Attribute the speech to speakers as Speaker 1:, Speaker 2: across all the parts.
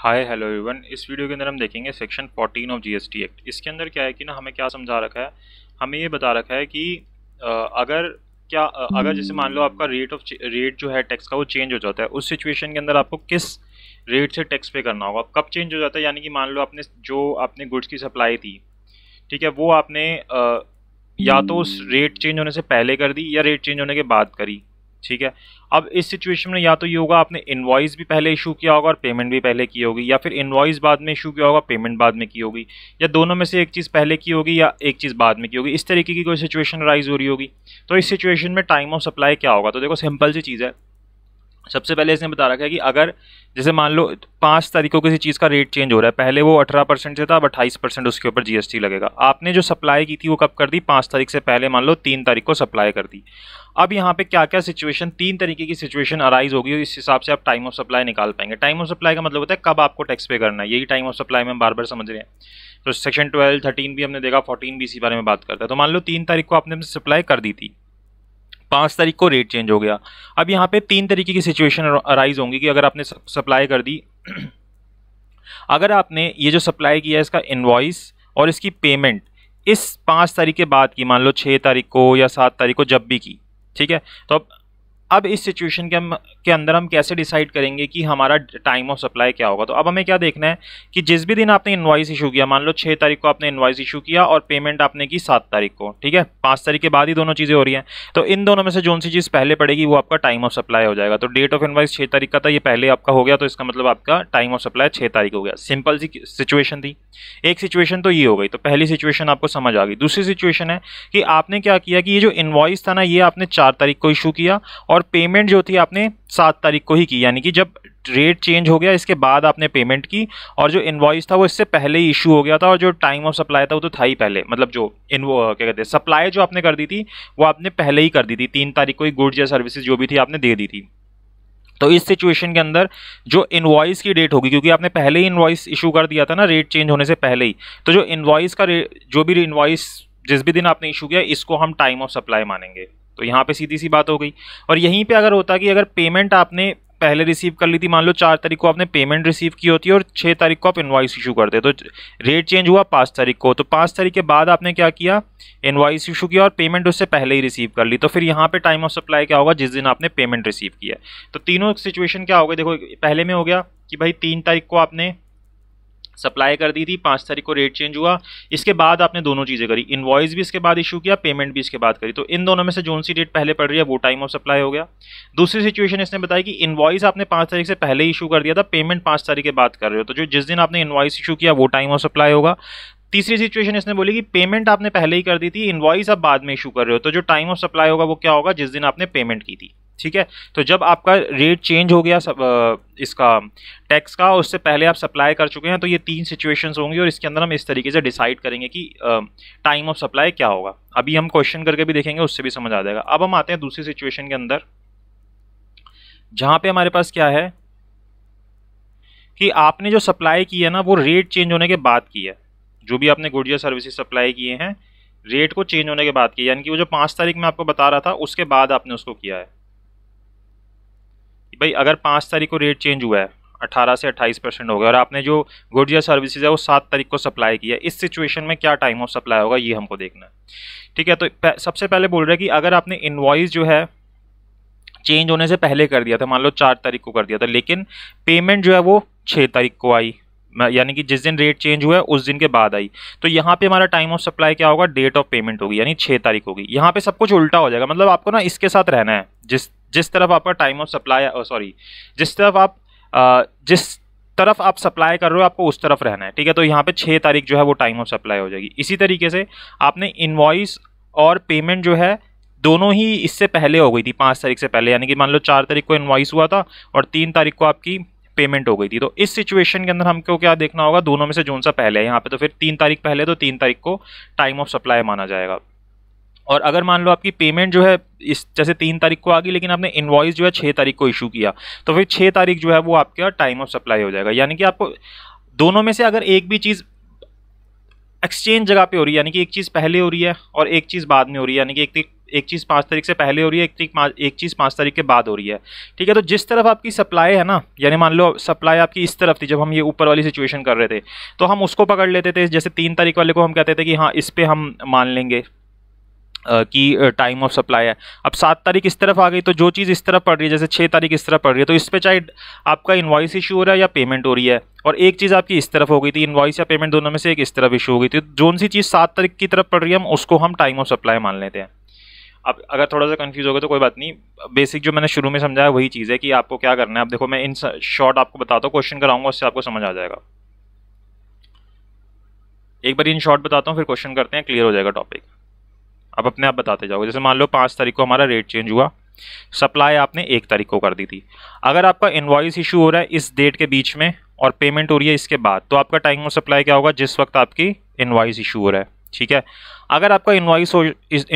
Speaker 1: हाय hello everyone इस video के अंदर हम देखेंगे सेक्शन 14 ऑफ जीएसटी एक्ट इसके अंदर क्या है कि ना हमें क्या समझा रखा है हमें ये बता रखा है कि अगर क्या अगर जैसे मान लो आपका रेट ऑफ रेट जो है टैक्स का वो चेंज हो जाता है उस सिचुएशन के अंदर आपको किस रेट से टैक्स पे करना होगा कब चेंज हो जाता है यानी कि मान लो आपने जो आपने गुड्स की सप्लाई थी ठीक है वो आपने या तो उस रेट चेंज होने से पहले कर दी या रेट चेंज होने के बाद करी ठीक है अब इस सिचुएशन में या तो ये होगा आपने इन्वाइस भी पहले इशू किया होगा और पेमेंट भी पहले की होगी या फिर इन्वाइस बाद में इशू किया होगा पेमेंट बाद में की होगी या दोनों में से एक चीज़ पहले की होगी या एक चीज़ बाद में की होगी इस तरीके की कोई सिचुएशन राइज हो रही होगी तो इस सिचुएशन में टाइम ऑफ सप्लाई क्या होगा तो देखो सिंपल सी चीज़ है सबसे पहले इसने बता रखा है कि अगर जैसे मान लो पाँच तारीख को किसी चीज़ का रेट चेंज हो रहा है पहले वो अठारह परसेंट से था अब अट्ठाईस परसेंट उसके ऊपर जीएसटी लगेगा आपने जो सप्लाई की थी वो कब कर दी पाँच तारीख से पहले मान लो तीन तारीख को सप्लाई कर दी अब यहाँ पे क्या क्या सिचुएशन तीन तरीके की सिचुएशन अराइज होगी इस हिसाब से आप टाइम ऑफ सप्लाई निकाल पाएंगे टाइम ऑफ सप्लाई का मतलब होता है कब आपको टैक्स पे करना है यही टाइम ऑफ सप्लाई में हम बार बार समझ रहे हैं तो सेक्शन ट्वेल्व थर्टीन भी हमने देखा फोर्टीन भी इसी बारे में बात करता है तो मान लो तीन तारीख को आपने सप्लाई कर दी थी पाँच तारीख को रेट चेंज हो गया अब यहाँ पे तीन तरीके की सिचुएशन अराइज होंगी कि अगर आपने सप्लाई कर दी अगर आपने ये जो सप्लाई किया इसका इन्वाइस और इसकी पेमेंट इस पाँच तारीख के बाद की मान लो छः तारीख को या सात तारीख को जब भी की ठीक है तो अब अब इस सिचुएशन के हम के अंदर हम कैसे डिसाइड करेंगे कि हमारा टाइम ऑफ सप्लाई क्या होगा तो अब हमें क्या देखना है कि जिस भी दिन आपने इन्वाइस इशू किया मान लो छः तारीख को आपने इन्वाइस इशू किया और पेमेंट आपने की सात तारीख को ठीक है पाँच तारीख के बाद ही दोनों चीज़ें हो रही हैं तो इन दोनों में से जो सी चीज़ पहले पड़ेगी वो आपका टाइम ऑफ सप्लाई हो जाएगा तो डेट ऑफ इन्वाइस छः तारीख का था ये पहले आपका हो गया तो इसका मतलब आपका टाइम ऑफ सप्लाई छः तारीख हो गया सिंपल सी सिचुएशन थी एक सिचुएशन तो ये हो गई तो पहली सिचुएशन आपको समझ आ गई दूसरी सिचुएशन है कि आपने क्या किया कि ये जो इन्वाइस था ना ये आपने चार तारीख को इशू किया और और पेमेंट जो थी आपने सात तारीख को ही की यानी कि जब रेट चेंज हो गया इसके बाद आपने पेमेंट की और जो इन्वाइस था वो इससे पहले ही इशू हो गया था और जो टाइम ऑफ सप्लाई था वो तो था ही पहले मतलब जो इन क्या कहते हैं सप्लाई जो आपने कर दी थी वो आपने पहले ही कर दी थी तीन तारीख को ही गुड्स या सर्विसेज जो भी थी आपने दे दी थी तो इस सिचुएशन के अंदर जो इन्वाइस की डेट होगी क्योंकि आपने पहले ही इन्वाइस इशू कर दिया था ना रेट चेंज होने से पहले ही तो जो इन्वाइस का जो भी इन्वाइस जिस भी दिन आपने इशू किया इसको हम टाइम ऑफ सप्लाई मानेंगे तो यहाँ पे सीधी सी बात हो गई और यहीं पे अगर होता कि अगर पेमेंट आपने पहले रिसीव कर ली थी मान लो चार तारीख को आपने पेमेंट रिसीव की होती है और छः तारीख को आप इन्वाइस इशू करते तो रेट चेंज हुआ पाँच तारीख को तो पाँच तारीख के बाद आपने क्या किया इन्वाइस इशू किया और पेमेंट उससे पहले ही रिसीव कर ली तो फिर यहाँ पे टाइम ऑफ सप्लाई क्या होगा जिस दिन आपने पेमेंट रिसीव किया तो तीनों सिचुएशन क्या हो गई देखो पहले में हो गया कि भाई तीन तारीख को आपने सप्लाई कर दी थी पाँच तारीख को रेट चेंज हुआ इसके बाद आपने दोनों चीज़ें करी इन्वॉइस भी इसके बाद इशू किया पेमेंट भी इसके बाद करी तो इन दोनों में से जोन सी डेट पहले पड़ रही है वो टाइम ऑफ सप्लाई हो गया दूसरी सिचुएशन इसने बताया कि इन्वॉइस आपने पाँच तारीख से पहले इशू कर दिया था पेमेंट पाँच तारीख के बाद कर रहे हो तो जो जिस दिन आपने इन्वॉइस इशू किया वो टाइम ऑफ सप्लाई होगा तीसरी सिचुएशन इसने बोली कि पेमेंट आपने पहले ही कर दी थी इन्वॉइस आप बाद में इशू कर रहे हो तो जो टाइम ऑफ सप्लाई होगा वो क्या होगा जिस दिन आपने पेमेंट की थी ठीक है तो जब आपका रेट चेंज हो गया सब, इसका टैक्स का उससे पहले आप सप्लाई कर चुके हैं तो ये तीन सिचुएशंस होंगी और इसके अंदर हम इस तरीके से डिसाइड करेंगे कि टाइम ऑफ सप्लाई क्या होगा अभी हम क्वेश्चन करके भी देखेंगे उससे भी समझ आ जाएगा अब हम आते हैं दूसरी सिचुएशन के अंदर जहाँ पर हमारे पास क्या है कि आपने जो सप्लाई की है ना वो रेट चेंज होने के बाद की है जो भी आपने गुड या सर्विसेज सप्लाई किए हैं रेट को चेंज होने के बाद किया यानी कि वो जो पाँच तारीख में आपको बता रहा था उसके बाद आपने उसको किया है भाई अगर पाँच तारीख को रेट चेंज हुआ है अठारह से अट्ठाईस परसेंट हो गया और आपने जो गुड्स या सर्विसेज है वो सात तारीख को सप्लाई किया इस सिचुएशन में क्या टाइम ऑफ सप्लाई होगा ये हमको देखना है ठीक है तो सबसे पहले बोल रहे हैं कि अगर आपने इन्वॉइस जो है चेंज होने से पहले कर दिया था मान लो चार तारीख को कर दिया था लेकिन पेमेंट जो है वो छः तारीख को आई यानी कि जिस दिन रेट चेंज हुआ है उस दिन के बाद आई तो यहाँ पे हमारा टाइम ऑफ सप्लाई क्या होगा डेट ऑफ पेमेंट होगी यानी छः तारीख होगी यहाँ पे सब कुछ उल्टा हो जाएगा मतलब आपको ना इसके साथ रहना है जिस जिस तरफ आपका टाइम ऑफ सप्लाई सॉरी जिस तरफ आप जिस तरफ आप सप्लाई कर रहे हो आपको उस तरफ रहना है ठीक है तो यहाँ पर छः तारीख जो है वो टाइम ऑफ सप्लाई हो जाएगी इसी तरीके से आपने इन्वाइस और पेमेंट जो है दोनों ही इससे पहले हो गई थी पाँच तारीख से पहले यानी कि मान लो चार तारीख को इन्वाइस हुआ था और तीन तारीख को आपकी पेमेंट हो गई थी तो इस सिचुएशन के अंदर हमको क्या देखना होगा दोनों में से जोन सा पहले है यहाँ पे तो फिर तीन तारीख पहले तो तीन तारीख को टाइम ऑफ सप्लाई माना जाएगा और अगर मान लो आपकी पेमेंट जो है इस जैसे तीन तारीख को आ गई लेकिन आपने इन्वाइस जो है छः तारीख को इशू किया तो फिर छः तारीख जो है वो आपका टाइम ऑफ सप्लाई हो जाएगा यानी कि आपको दोनों में से अगर एक भी चीज़ एक्सचेंज जगह पे हो रही है यानी कि एक चीज़ पहले हो रही है और एक चीज़ बाद में हो रही है यानी कि एक एक चीज़ पाँच तारीख से पहले हो रही है एक चीज एक चीज़ पाँच तारीख के बाद हो रही है ठीक है तो जिस तरफ आपकी सप्लाई है ना यानी मान लो सप्लाई आपकी इस तरफ थी जब हम ये ऊपर वाली सिचुएशन कर रहे थे तो हम उसको पकड़ लेते थे जैसे तीन तारीख वाले को हम कहते थे कि हाँ इस पर हम मान लेंगे कि टाइम ऑफ सप्लाई है अब सात तारीख इस तरफ आ गई तो जो चीज़ इस तरफ पड़ रही है जैसे छः तारीख इस तरफ पड़ रही है तो इस पर चाहे आपका इन्वाइस इशू हो रहा है या पेमेंट हो रही है और एक चीज़ आपकी इस तरफ हो गई थी इन्वाइस या पेमेंट दोनों में से एक इस तरफ इशू हो गई थी तो जो सी चीज़ सात तारीख की तरफ पड़ रही है हम उसको हम टाइम ऑफ सप्लाई मान लेते हैं अब अगर थोड़ा सा कन्फ्यूज होगा तो कोई बात नहीं बेसिक जो मैंने शुरू में समझाया वही चीज़ है कि आपको क्या करना है आप देखो मैं इन शॉर्ट आपको बताता हूँ क्वेश्चन कराऊंगा उससे आपको समझ आ जाएगा एक बार इन शॉर्ट बताता हूँ फिर क्वेश्चन करते हैं क्लियर हो जाएगा टॉपिक अब अपने आप बताते जाओगे जैसे मान लो पाँच तारीख को हमारा रेट चेंज हुआ सप्लाई आपने एक तारीख को कर दी थी अगर आपका इन्वाइस इशू हो रहा है इस डेट के बीच में और पेमेंट हो रही है इसके बाद तो आपका टाइम ऑफ सप्लाई क्या होगा जिस वक्त आपकी इन्वाइस इशू हो रहा है ठीक है अगर आपका इन्वाइस हो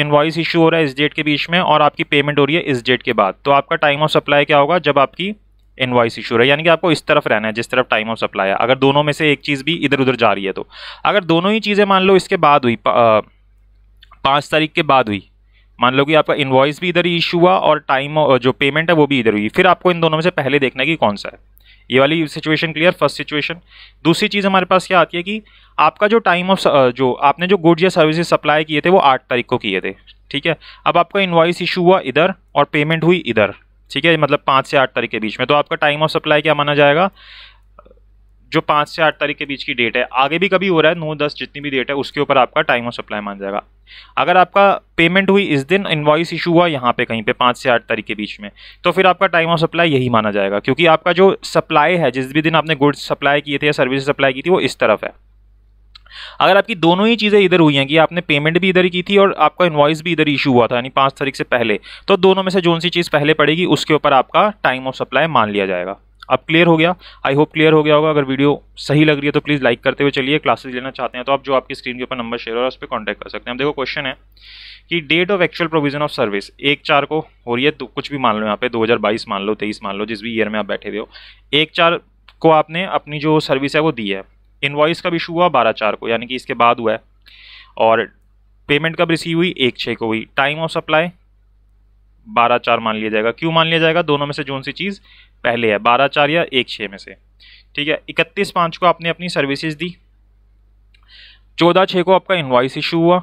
Speaker 1: इन्वाइस इशू हो रहा है इस डेट के बीच में और आपकी पेमेंट हो रही है इस डेट के बाद तो आपका टाइम ऑफ सप्लाई क्या होगा जब आपकी इन्वाइस इशू है यानी कि आपको इस तरफ रहना है जिस तरफ टाइम ऑफ सप्लाई है अगर दोनों में से एक चीज़ भी इधर उधर जा रही है तो अगर दोनों ही चीज़ें मान लो इसके बाद हुई पाँच तारीख के बाद हुई मान लो कि आपका इन्वाइस भी इधर ही इशू हुआ और टाइम जो पेमेंट है वो भी इधर हुई फिर आपको इन दोनों में से पहले देखना है कि कौन सा है ये वाली सिचुएशन क्लियर फर्स्ट सिचुएशन दूसरी चीज़ हमारे पास क्या आती है कि आपका जो टाइम ऑफ uh, जो आपने जो गुड्स या सर्विसेज सप्लाई किए थे वो आठ तारीख को किए थे ठीक है अब आपका इन्वाइस इशू हुआ इधर और पेमेंट हुई इधर ठीक है मतलब पाँच से आठ तारीख के बीच में तो आपका टाइम ऑफ सप्लाई क्या माना जाएगा जो पाँच से आठ तारीख के बीच की डेट है आगे भी कभी हो रहा है नौ दस जितनी भी डेट है उसके ऊपर आपका टाइम ऑफ सप्लाई मान जाएगा अगर आपका पेमेंट हुई इस दिन इन्वाइस इशू हुआ यहाँ पे कहीं पे पाँच से आठ तारीख के बीच में तो फिर आपका टाइम ऑफ सप्लाई यही माना जाएगा क्योंकि आपका जो सप्लाई है जिस भी दिन आपने गुड्स सप्लाई किए थे या सर्विस सप्लाई की थी वो इस तरफ है अगर आपकी दोनों ही चीज़ें इधर हुई हैं कि आपने पेमेंट भी इधर ही की थी और आपका इन्वाइस भी इधर इशू हुआ था यानी पाँच तारीख से पहले तो दोनों में से जो सी चीज़ पहले पड़ेगी उसके ऊपर आपका टाइम ऑफ सप्लाई मान लिया जाएगा अब क्लियर हो गया आई होप क्लियर हो गया होगा अगर वीडियो सही लग रही है तो प्लीज़ लाइक करते हुए चलिए क्लासेस लेना चाहते हैं तो आप जो आपकी स्क्रीन के ऊपर नंबर शेयर हो रहा है उस पर कॉन्टैक्ट कर सकते हैं अब देखो क्वेश्चन है कि date of actual provision of service एक चार को हो रही है तो कुछ भी मान लो यहाँ पे 2022 मान लो तेईस मान लो जिस भी ईयर में आप बैठे हुए हो एक चार को आपने अपनी जो सर्विस है वो दी है इन्वाइस का भी इशू हुआ बारह चार को यानी कि इसके बाद हुआ है और पेमेंट कब रिसीव हुई एक छः को हुई टाइम ऑफ सप्लाई बारह चार मान लिया जाएगा क्यों मान लिया जाएगा दोनों में से जोन सी चीज़ पहले है बारह चार या एक छः में से ठीक है इकतीस पाँच को आपने अपनी सर्विसेज दी चौदह छः को आपका इन्वाइस इशू हुआ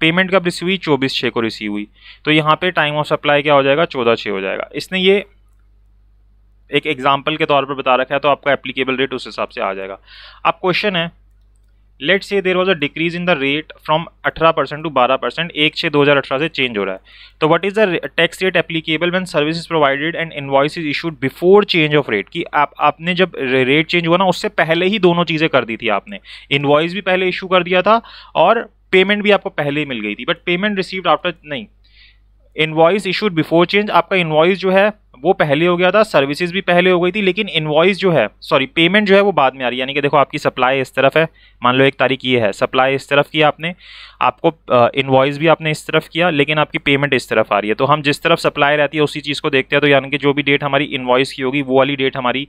Speaker 1: पेमेंट कब रिसीव हुई चौबीस छः को रिसीव हुई तो यहाँ पे टाइम ऑफ सप्लाई क्या हो जाएगा चौदह छः हो जाएगा इसने ये एक एग्जाम्पल के तौर पर बता रखा है तो आपका एप्लीकेबल रेट उस हिसाब से आ जाएगा अब क्वेश्चन है let's say there was a decrease in the rate from अठारह परसेंट टू बारह परसेंट एक छः दो हज़ार अठारह से चेंज हो रहा है तो what is the tax rate applicable when service is provided and invoice is issued before change of rate कि आप आपने जब रेट चेंज हुआ ना उससे पहले ही दोनों चीज़ें कर दी थी आपने इन्वाइस भी पहले इशू कर दिया था और पेमेंट भी आपको पहले ही मिल गई थी बट पेमेंट रिसीव्ड आफ्टर नहीं इन्वाइस इशूड बिफोर चेंज आपका इन्वाइस जो है वो पहले हो गया था सर्विसेज भी पहले हो गई थी लेकिन इन्वॉइस जो है सॉरी पेमेंट जो है वो बाद में आ रही है यानी कि देखो आपकी सप्लाई इस तरफ है मान लो एक तारीख ये है सप्लाई इस तरफ की आपने आपको इन्वॉइस भी आपने इस तरफ किया लेकिन आपकी पेमेंट इस तरफ आ रही है तो हम जिस तरफ सप्लाई रहती है उसी चीज़ को देखते हैं तो यानी कि जो भी डेट हमारी इन्वॉइस की होगी वो वाली डेट हमारी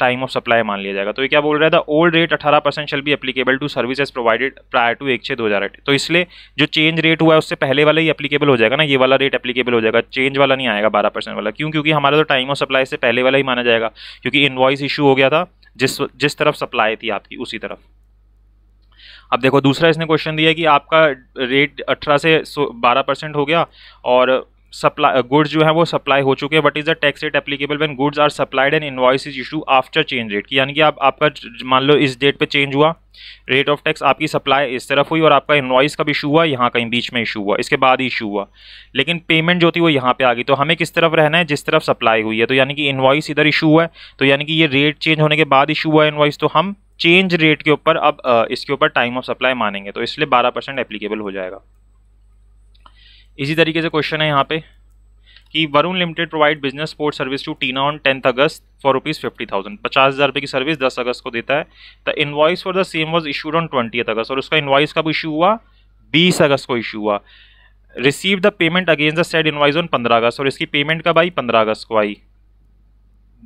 Speaker 1: टाइम ऑफ सप्लाई मान लिया जाएगा तो ये क्या बोल रहा था ओल्ड रेट अठारह परसेंट शल भी applicable to services provided prior to एक छः दो हज़ार तो इसलिए जो चेंज रेट हुआ है उससे पहले वाला ही अपलीकेबल हो जाएगा ना ये वाला रेट अपलीकेबल हो जाएगा चेंज वाला नहीं आएगा बारह परसेंट वाला क्योंकि क्योंकि हमारा तो टाइम और सप्लाई से पहले वाला ही माना जाएगा क्योंकि इन्वाइस इशू हो गया था जिस जिस तरफ सप्लाई थी आपकी उसी तरफ अब देखो दूसरा इसने क्वेश्चन दिया कि आपका रेट 18 से 12 परसेंट हो गया और सप्लाई गुड्स uh, जो है वो सप्लाई हो चुके हैं what is the tax rate applicable when goods are supplied and invoice is issue after change rate की यानी कि आप आपका मान लो इस डेट पे चेंज हुआ रेट ऑफ टैक्स आपकी सप्लाई इस तरफ हुई और आपका इन्वाइस कब इशू हुआ यहाँ कहीं बीच में इशू हुआ इसके बाद इशू हुआ लेकिन पेमेंट जो थी वो यहाँ पे आ गई तो हमें किस तरफ रहना है जिस तरफ सप्लाई हुई है तो यानी कि इन्वाइस इधर इशू हुआ है तो यानी कि ये रेट चेंज होने के बाद इशू हुआ इन्वाइस तो हम चेंज रेट के ऊपर अब uh, इसके ऊपर टाइम ऑफ सप्लाई मानेंगे तो इसलिए बारह परसेंट एप्लीकेबल हो जाएगा इसी तरीके से क्वेश्चन है यहाँ पे कि Varun limited provide business support service to Tina on tenth August for rupees fifty thousand पचास हज़ार रुपये की सर्विस दस अगस्त को देता है the invoice for the same was issued on twenty August और उसका इन्वाइस कब इशू हुआ बीस अगस्त को इशू हुआ receive the payment against the said invoice on पंद्रह अगस्त और इसकी पेमेंट कब आई पंद्रह अगस्त को आई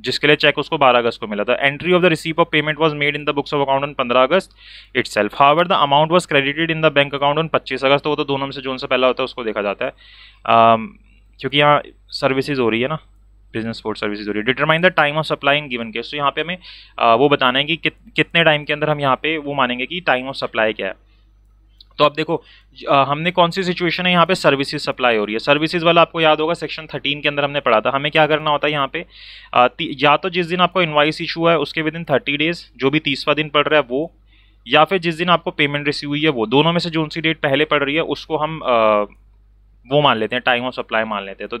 Speaker 1: जिसके लिए चेक उसको 12 अगस्त को मिला था entry of the receipt of payment was made in the books of account on 15 August itself however the amount was credited in the bank account on 25 August तो वो तो दोनों में से जो से पहला होता है उसको देखा जाता है um, क्योंकि यहाँ सर्विसेज हो रही है ना बिजनेस स्पोर्ट सर्विसेज हो रही है determine the time of supply in given case तो यहाँ पे हमें uh, वो बताना है कि कितने टाइम के अंदर हम यहाँ पे वो मानेंगे कि टाइम ऑफ सप्लाई क्या है तो अब देखो हमने कौन सी सिचुएशन है यहाँ पे सर्विसेज सप्लाई हो रही है सर्विसेज वाला आपको याद होगा सेक्शन थर्टीन के अंदर हमने पढ़ा था हमें क्या करना होता है यहाँ पे या तो जिस दिन आपको इन्वाइस इशू है उसके विद इन थर्टी डेज जो भी तीसवा दिन पड़ रहा है वो या फिर जिस दिन आपको पेमेंट रिसीव हुई है वो दोनों में से जो सी डेट पहले पड़ रही है उसको हम आ, वो मान लेते हैं टाइम ऑफ सप्लाई मान लेते हैं तो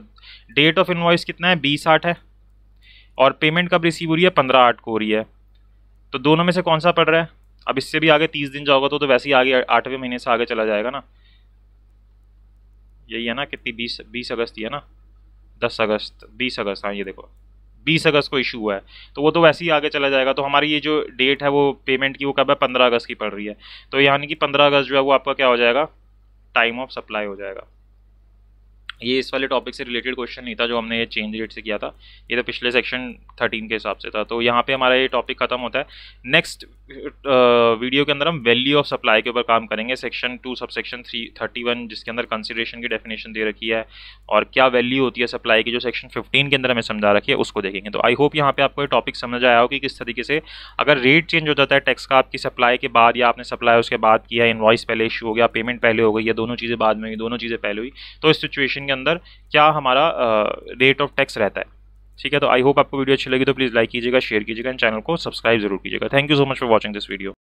Speaker 1: डेट ऑफ इन्वाइस कितना है बीस आठ है और पेमेंट कब रिसीव हो रही है पंद्रह आठ को हो रही है तो दोनों में से कौन सा पड़ रहा है अब इससे भी आगे तीस दिन जाओगे तो तो वैसे ही आगे आठवें महीने से आगे चला जाएगा ना यही है ना कितनी बीस बीस अगस्त ही है ना दस अगस्त बीस अगस्त हाँ ये देखो बीस अगस्त को इशू हुआ है तो वो तो वैसे ही आगे चला जाएगा तो हमारी ये जो डेट है वो पेमेंट की वो कब है पंद्रह अगस्त की पड़ रही है तो यानी कि पंद्रह अगस्त जो है वो आपका क्या हो जाएगा टाइम ऑफ सप्लाई हो जाएगा ये इस वाले टॉपिक से रिलेटेड क्वेश्चन नहीं था जो हमने ये चेंज रेट से किया था ये तो पिछले सेक्शन थर्टीन के हिसाब से था तो यहाँ पे हमारा ये टॉपिक खत्म होता है नेक्स्ट वीडियो के अंदर हम वैल्यू ऑफ सप्लाई के ऊपर काम करेंगे section two sub section three thirty one जिसके अंदर कंसिडरेशन की डेफिनेशन दे रखी है और क्या वैल्यू होती है सप्लाई की जो सेक्शन फिफ्टीन के अंदर हमें समझा रखी है उसको देखेंगे तो आई होप यहाँ पे आपको ये टॉपिक समझ आया हो कि किस तरीके से अगर रेट चेंज हो जाता है टैक्स का आपकी सप्लाई के बाद या आपने सप्लाई उसके बाद किया इन्वाइस पहले इशू हो गया पेमेंट पहले हो गई या दोनों चीज़ें बाद में हुई दोनों चीज़ें पहले हुई तो इस सिचुएशन के अंदर क्या हमारा रेट ऑफ टैक्स रहता है ठीक है तो आई होप आपको वीडियो अच्छी लगी तो प्लीज़ लाइक कीजिएगा शेयर कीजिएगा एंड चैनल को सब्सक्राइब जरूर कीजिएगा thank you so much for watching this video